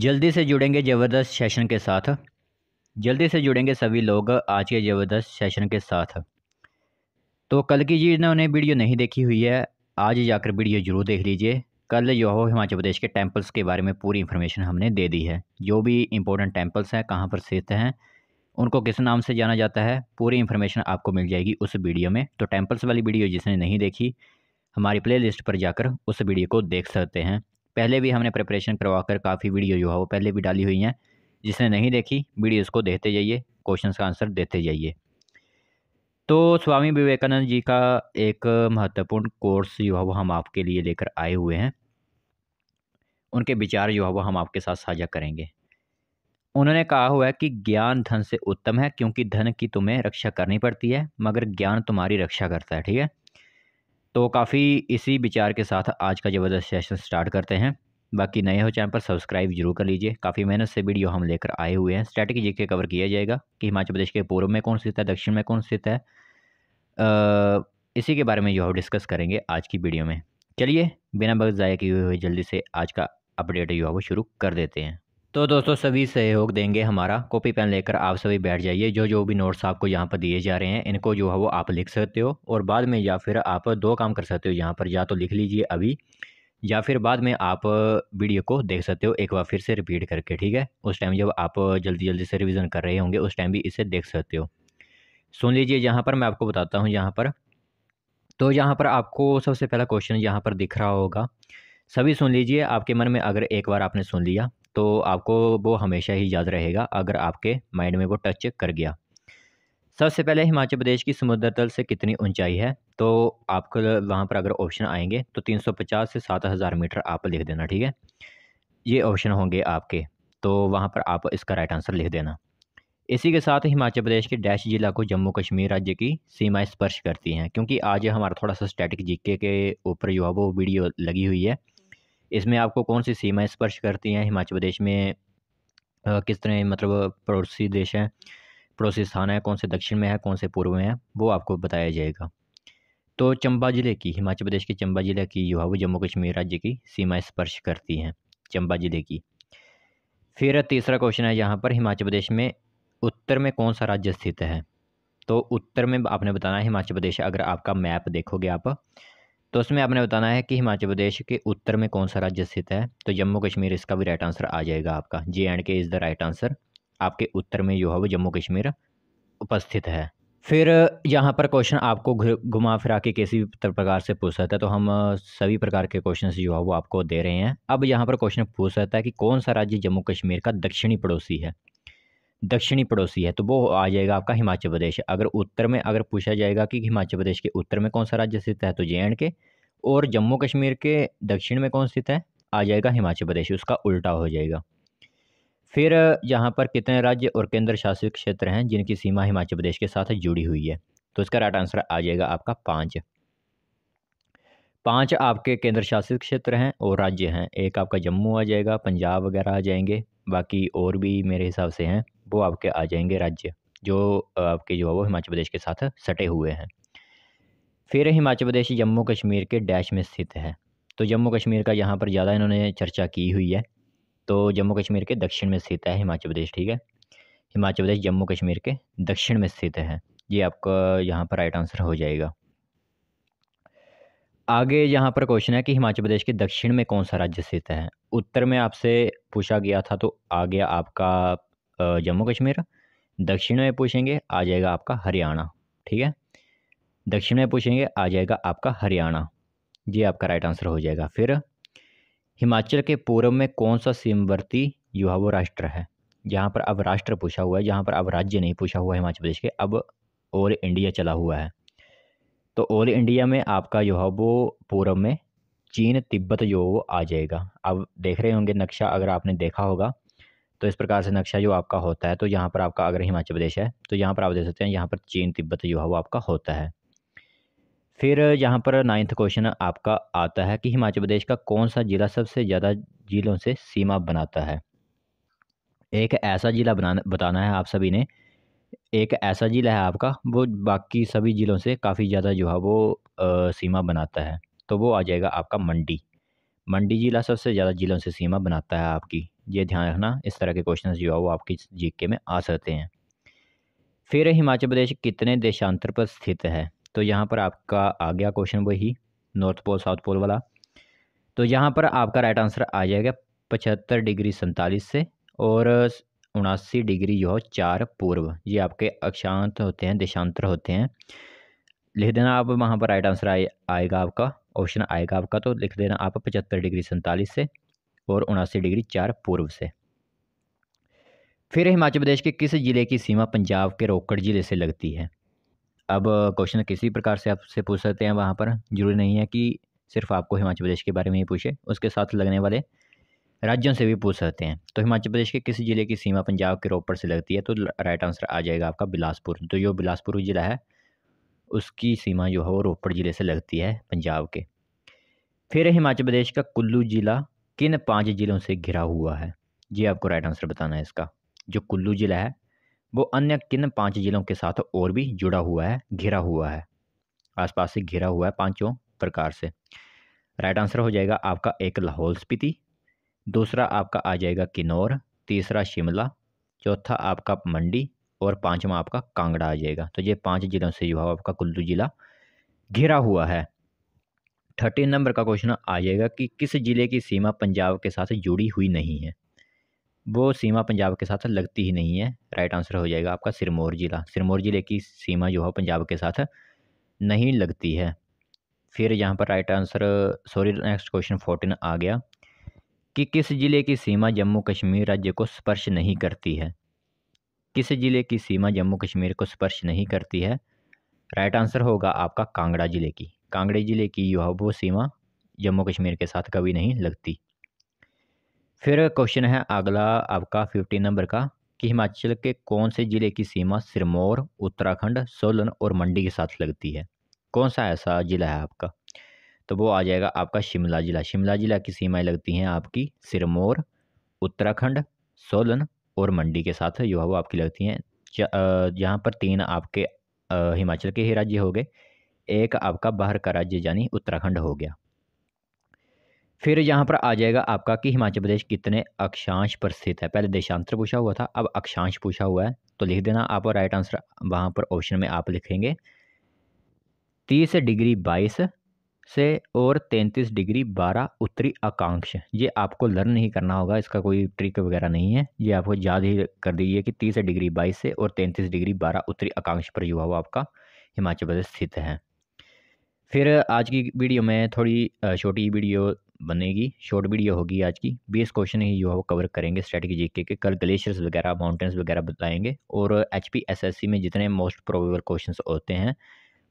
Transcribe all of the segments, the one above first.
जल्दी से जुड़ेंगे ज़बरदस्त सेशन के साथ जल्दी से जुड़ेंगे सभी लोग आज के ज़बरदस्त सेशन के साथ तो कल की जिन्होंने वीडियो नहीं देखी हुई है आज जाकर वीडियो ज़रूर देख लीजिए कल जो हो हिमाचल प्रदेश के टेम्पल्स के बारे में पूरी इन्फॉर्मेशन हमने दे दी है जो भी इंपॉर्टेंट टेम्पल्स हैं कहाँ पर स्थित हैं उनको किस नाम से जाना जाता है पूरी इन्फॉर्मेशन आपको मिल जाएगी उस वीडियो में तो टेम्पल्स वाली वीडियो जिसने नहीं देखी हमारी प्लेलिस्ट पर जाकर उस वीडियो को देख सकते हैं पहले भी हमने प्रिपरेशन करवा कर काफ़ी वीडियो जो है वो पहले भी डाली हुई हैं जिसने नहीं देखी वीडियोस को देखते जाइए क्वेश्चन का आंसर देते जाइए तो स्वामी विवेकानंद जी का एक महत्वपूर्ण कोर्स जो है वो हम आपके लिए लेकर आए हुए हैं उनके विचार जो है वो हम आपके साथ साझा करेंगे उन्होंने कहा हुआ है कि ज्ञान धन से उत्तम है क्योंकि धन की तुम्हें रक्षा करनी पड़ती है मगर ज्ञान तुम्हारी रक्षा करता है ठीक है तो काफ़ी इसी विचार के साथ आज का ज़बरदस्त सेशन स्टार्ट करते हैं बाकी नए हो चैनल पर सब्सक्राइब जरूर कर लीजिए काफ़ी मेहनत से वीडियो हम लेकर आए हुए हैं स्टैटिक जी के कवर किया जाएगा कि हिमाचल प्रदेश के पूर्व में कौन स्थित है दक्षिण में कौन स्थित है आ, इसी के बारे में जो हम डिस्कस करेंगे आज की वीडियो में चलिए बिना बगत ज़ाया किए हुए जल्दी से आज का अपडेट जो है वो शुरू कर देते हैं तो दोस्तों सभी सहयोग देंगे हमारा कॉपी पेन लेकर आप सभी बैठ जाइए जो जो भी नोट्स आपको यहाँ पर दिए जा रहे हैं इनको जो है वो आप लिख सकते हो और बाद में या फिर आप दो काम कर सकते हो यहाँ पर या तो लिख लीजिए अभी या फिर बाद में आप वीडियो को देख सकते हो एक बार फिर से रिपीट करके ठीक है उस टाइम जब आप जल्दी जल्दी से रिविज़न कर रहे होंगे उस टाइम भी इसे देख सकते हो सुन लीजिए यहाँ पर मैं आपको बताता हूँ यहाँ पर तो यहाँ पर आपको सबसे पहला क्वेश्चन यहाँ पर दिख रहा होगा सभी सुन लीजिए आपके मन में अगर एक बार आपने सुन लिया तो आपको वो हमेशा ही याद रहेगा अगर आपके माइंड में वो टच कर गया सबसे पहले हिमाचल प्रदेश की समुद्र तल से कितनी ऊंचाई है तो आपको वहाँ पर अगर ऑप्शन आएंगे तो 350 से 7000 मीटर आप लिख देना ठीक है ये ऑप्शन होंगे आपके तो वहाँ पर आप इसका राइट आंसर लिख देना इसी के साथ हिमाचल प्रदेश के डैश जिला को जम्मू कश्मीर राज्य की सीमाएं स्पर्श करती हैं क्योंकि आज हमारा थोड़ा सा स्टैटिक जीके के ऊपर जो है वो वीडियो लगी हुई है इसमें आपको कौन सी सीमाएँ स्पर्श करती हैं हिमाचल प्रदेश में किस तरह मतलब पड़ोसी देश हैं पड़ोसी स्थान है कौन से दक्षिण में है कौन से पूर्व में है वो आपको बताया जाएगा तो चंबा ज़िले की हिमाचल प्रदेश के चंबा ज़िले की जो है वो जम्मू कश्मीर राज्य की सीमा स्पर्श करती हैं चंबा ज़िले की फिर तीसरा क्वेश्चन है यहाँ पर हिमाचल प्रदेश में उत्तर में कौन सा राज्य स्थित है तो उत्तर में आपने बताना है हिमाचल प्रदेश अगर आपका मैप देखोगे आप तो उसमें आपने बताना है कि हिमाचल प्रदेश के उत्तर में कौन सा राज्य स्थित है तो जम्मू कश्मीर इसका भी राइट आंसर आ जाएगा आपका J and K is the right answer आपके उत्तर में जो है वो जम्मू कश्मीर उपस्थित है फिर यहाँ पर क्वेश्चन आपको घुमा फिरा के किसी भी प्रकार से पूछ सकता है तो हम सभी प्रकार के क्वेश्चन जो है वो आपको दे रहे हैं अब यहाँ पर क्वेश्चन पूछ सकता है कि कौन सा राज्य जम्मू कश्मीर का दक्षिणी पड़ोसी है दक्षिणी पड़ोसी है तो वो आ जाएगा आपका हिमाचल प्रदेश अगर उत्तर में अगर पूछा जाएगा कि हिमाचल प्रदेश के उत्तर में कौन सा राज्य स्थित है तो जे एंड के और जम्मू कश्मीर के दक्षिण में कौन स्थित है आ जाएगा हिमाचल प्रदेश उसका उल्टा हो जाएगा फिर यहाँ पर कितने राज्य और केंद्र शासित क्षेत्र हैं जिनकी सीमा हिमाचल प्रदेश के साथ जुड़ी हुई है तो इसका राइट आंसर आ जाएगा आपका पाँच पाँच आपके केंद्र शासित क्षेत्र हैं और राज्य हैं एक आपका जम्मू आ जाएगा पंजाब वगैरह आ जाएंगे बाकी और भी मेरे हिसाब से हैं वो आपके आ जाएंगे राज्य जो आपके जो है वो हिमाचल प्रदेश के साथ सटे हुए हैं फिर हिमाचल प्रदेश जम्मू कश्मीर के डैश में स्थित है तो जम्मू कश्मीर का यहाँ पर ज़्यादा इन्होंने चर्चा की हुई है तो जम्मू कश्मीर के दक्षिण में स्थित है हिमाचल प्रदेश ठीक है हिमाचल प्रदेश जम्मू कश्मीर के दक्षिण में स्थित है ये आपका यहाँ पर राइट आंसर हो जाएगा आगे यहाँ पर क्वेश्चन है कि हिमाचल प्रदेश के दक्षिण में कौन सा राज्य स्थित है उत्तर में आपसे पूछा गया था तो आ गया आपका जम्मू कश्मीर दक्षिण में पूछेंगे आ जाएगा आपका हरियाणा ठीक है दक्षिण में पूछेंगे आ जाएगा आपका हरियाणा ये आपका राइट आंसर हो जाएगा फिर हिमाचल के पूर्व में कौन सा सीमवर्ती युवा वो राष्ट्र है जहाँ पर अब राष्ट्र पूछा हुआ है जहाँ पर अब राज्य नहीं पूछा हुआ है हिमाचल प्रदेश के अब ऑल इंडिया चला हुआ है तो ऑल इंडिया में आपका जो है वो पूर्व में चीन तिब्बत जो वो आ जाएगा अब देख रहे होंगे नक्शा अगर आपने देखा होगा तो इस प्रकार से नक्शा जो आपका होता है तो यहाँ पर आपका अगर हिमाचल प्रदेश है तो यहाँ पर आप देख सकते हैं यहाँ पर चीन तिब्बत जो है वो आपका होता है फिर यहाँ पर नाइन्थ क्वेश्चन आपका आता है कि हिमाचल प्रदेश का कौन सा ज़िला सबसे ज़्यादा ज़िलों से सीमा बनाता है एक ऐसा ज़िला बनाना बताना है आप सभी ने एक ऐसा ज़िला है आपका वो बाकी सभी ज़िलों से काफ़ी ज़्यादा जो है वो आ, सीमा बनाता है तो वो आ जाएगा आपका मंडी मंडी ज़िला सबसे ज़्यादा ज़िलों से सीमा बनाता है आपकी ये ध्यान रखना इस तरह के क्वेश्चन जो है वो आपकी जीके में आ सकते हैं फिर हिमाचल प्रदेश कितने देशांतर पर स्थित है तो यहाँ पर आपका आ गया क्वेश्चन वही नॉर्थ पोल साउथ पोल वाला तो यहाँ पर आपका राइट आंसर आ जाएगा पचहत्तर डिग्री सैंतालीस से और उनासी डिग्री जो है चार पूर्व ये आपके अक्षांत होते हैं देशांतर होते हैं लिख देना आप वहाँ पर राइट आंसर आए आएगा आपका ऑप्शन आएगा आपका तो लिख देना आप पचहत्तर डिग्री सैंतालीस से और उनासी डिग्री चार पूर्व से फिर हिमाचल प्रदेश के किस ज़िले की सीमा पंजाब के रोकड़ ज़िले से लगती है अब क्वेश्चन किसी प्रकार से आपसे पूछ सकते हैं वहाँ पर जरूरी नहीं है कि सिर्फ आपको हिमाचल प्रदेश के बारे में ही पूछे उसके साथ लगने वाले राज्यों से भी पूछ सकते हैं तो हिमाचल प्रदेश के किस ज़िले की सीमा पंजाब के रोपड़ से लगती है तो राइट आंसर आ जाएगा आपका बिलासपुर तो जो बिलासपुर ज़िला है उसकी सीमा जो है वो रोपड़ ज़िले से लगती है पंजाब के फिर हिमाचल प्रदेश का कुल्लू ज़िला किन पाँच ज़िलों से घिरा हुआ है ये आपको राइट आंसर बताना है इसका जो कुल्लू ज़िला है वो अन्य किन पाँच ज़िलों के साथ और भी जुड़ा हुआ है घिरा हुआ है आसपास से घिरा हुआ है पाँचों प्रकार से राइट आंसर हो जाएगा आपका एक लाहौल स्पीति दूसरा आपका आ जाएगा किन्नौर तीसरा शिमला चौथा आपका मंडी और पाँचवा आपका कांगड़ा आ जाएगा तो ये पाँच ज़िलों से जो है आपका कुल्लू ज़िला घिरा हुआ है थर्टीन नंबर का क्वेश्चन आ जाएगा कि किस ज़िले की सीमा पंजाब के साथ जुड़ी हुई नहीं है वो सीमा पंजाब के साथ लगती ही नहीं है राइट आंसर हो जाएगा आपका सिरमौर ज़िला सिरमौर ज़िले की सीमा जो है पंजाब के साथ नहीं लगती है फिर यहाँ पर right answer sorry next question fourteen आ गया कि किस ज़िले की सीमा जम्मू कश्मीर राज्य को स्पर्श नहीं करती है किस ज़िले की सीमा जम्मू कश्मीर को स्पर्श नहीं करती है राइट आंसर होगा आपका कांगड़ा ज़िले की कांगड़े ज़िले की युवा वो सीमा जम्मू कश्मीर के साथ कभी नहीं लगती फिर क्वेश्चन है अगला आपका फिफ्टीन नंबर का कि हिमाचल के कौन से ज़िले की सीमा सिरमौर उत्तराखंड सोलन और मंडी के साथ लगती है कौन सा ऐसा ज़िला है आपका तो वो आ जाएगा आपका शिमला ज़िला शिमला ज़िला की सीमाएं लगती हैं आपकी सिरमौर उत्तराखंड सोलन और मंडी के साथ जो है वो आपकी लगती हैं जहाँ पर तीन आपके हिमाचल के ही राज्य हो गए एक आपका बाहर का राज्य यानी उत्तराखंड हो गया फिर यहाँ पर आ जाएगा आपका कि हिमाचल प्रदेश कितने अक्षांश पर स्थित है पहले देशांतर पूछा हुआ था अब अक्षांश पूछा हुआ है तो लिख देना आप राइट आंसर वहाँ पर ऑप्शन में आप लिखेंगे तीस डिग्री बाईस से और तैंतीस डिग्री बारह उत्तरी आकांक्ष ये आपको लर्न नहीं करना होगा इसका कोई ट्रिक वगैरह नहीं है ये आपको याद ही कर दीजिए कि तीस डिग्री बाईस से और तैंतीस डिग्री बारह उत्तरी आकांक्ष पर जो है वो आपका हिमाचल प्रदेश स्थित है फिर आज की वीडियो में थोड़ी छोटी वीडियो बनेगी शॉर्ट वीडियो होगी आज की बीस क्वेश्चन ही जो है वो कवर करेंगे स्ट्रेटजी जी के कल ग्लेशियर्स वगैरह माउंटेन्स वगैरह बताएंगे और H P S S C में जितने मोस्ट प्रोबेबल क्वेश्चन होते हैं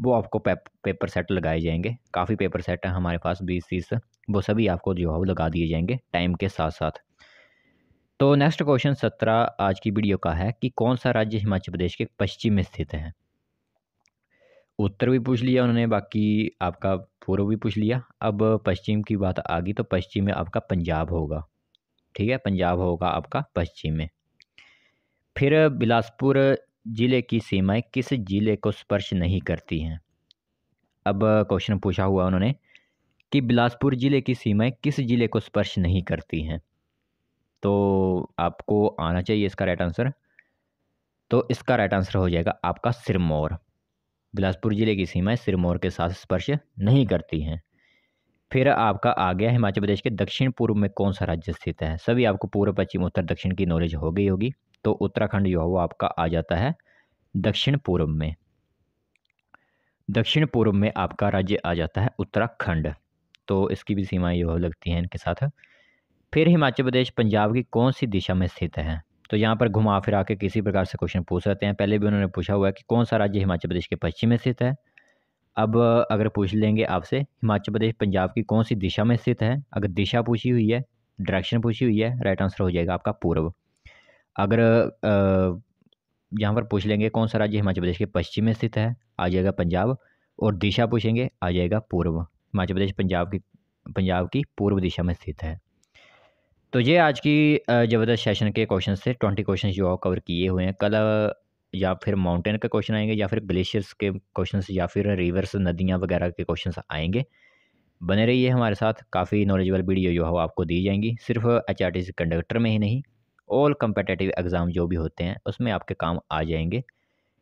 वो आपको पेप, पेपर सेट लगाए जाएंगे काफ़ी पेपर सेट हैं हमारे पास बीस तीस वो सभी आपको जो है वो लगा दिए जाएंगे टाइम के साथ साथ तो नेक्स्ट क्वेश्चन सत्रह आज की वीडियो का है कि कौन सा राज्य हिमाचल प्रदेश के पश्चिम में स्थित है उत्तर भी पूछ लिया उन्होंने बाकी आपका पूर्व भी पूछ लिया अब पश्चिम की बात आ गई तो पश्चिम में आपका पंजाब होगा ठीक है पंजाब होगा आपका पश्चिम में फिर बिलासपुर ज़िले की सीमाएं किस ज़िले को स्पर्श नहीं करती हैं अब क्वेश्चन पूछा हुआ उन्होंने कि बिलासपुर ज़िले की सीमाएं किस ज़िले को स्पर्श नहीं करती हैं तो आपको आना चाहिए इसका राइट आंसर तो इसका राइट आंसर हो जाएगा आपका सिरमौर बिलासपुर ज़िले की सीमाएं सिरमौर के साथ स्पर्श नहीं करती हैं फिर आपका आ गया हिमाचल प्रदेश के दक्षिण पूर्व में कौन सा राज्य स्थित है सभी आपको पूर्व पश्चिम उत्तर दक्षिण की नॉलेज हो गई होगी तो उत्तराखंड जो है वो आपका आ जाता है दक्षिण पूर्व में दक्षिण पूर्व में आपका राज्य आ जाता है उत्तराखंड तो इसकी भी सीमाएँ जो लगती हैं इनके साथ फिर हिमाचल प्रदेश पंजाब की कौन सी दिशा में स्थित है तो यहाँ पर घुमा फिरा के किसी प्रकार से क्वेश्चन पूछ सकते हैं पहले भी उन्होंने पूछा हुआ है कि कौन सा राज्य हिमाचल प्रदेश के पश्चिम में स्थित है अब अगर पूछ लेंगे आपसे हिमाचल प्रदेश पंजाब की कौन सी दिशा में स्थित है अगर दिशा पूछी हुई है डायरेक्शन पूछी हुई है राइट आंसर हो जाएगा आपका पूर्व अगर यहाँ पर पूछ लेंगे कौन सा राज्य हिमाचल प्रदेश के पश्चिम में स्थित है आ जाएगा पंजाब और दिशा पूछेंगे आ जाएगा पूर्व हिमाचल प्रदेश पंजाब की पंजाब की पूर्व दिशा में स्थित है तो ये आज की ज़बरदस्त सेशन के क्वेश्चन थे ट्वेंटी क्वेश्चन जो कवर किए हुए हैं कल या फिर माउंटेन के क्वेश्चन आएंगे या फिर ग्लेशियर्स के क्वेश्चन या फिर रिवर्स नदियाँ वगैरह के क्वेश्चन आएंगे बने रहिए हमारे साथ काफ़ी नॉलेजेबल वीडियो जो है वो आपको दी जाएंगी सिर्फ H R T C conductor में ही नहीं ऑल कम्पटेटिव एग्ज़ाम जो भी होते हैं उसमें आपके काम आ जाएंगे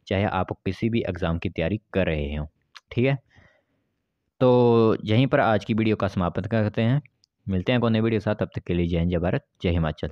चाहे आप किसी भी एग्ज़ाम की तैयारी कर रहे हों ठीक है तो यहीं पर आज की वीडियो का समापन करते हैं मिलते हैं एक नई वीडियो के साथ तब तक के लिए जय हिंद जय भारत जय हिमाचल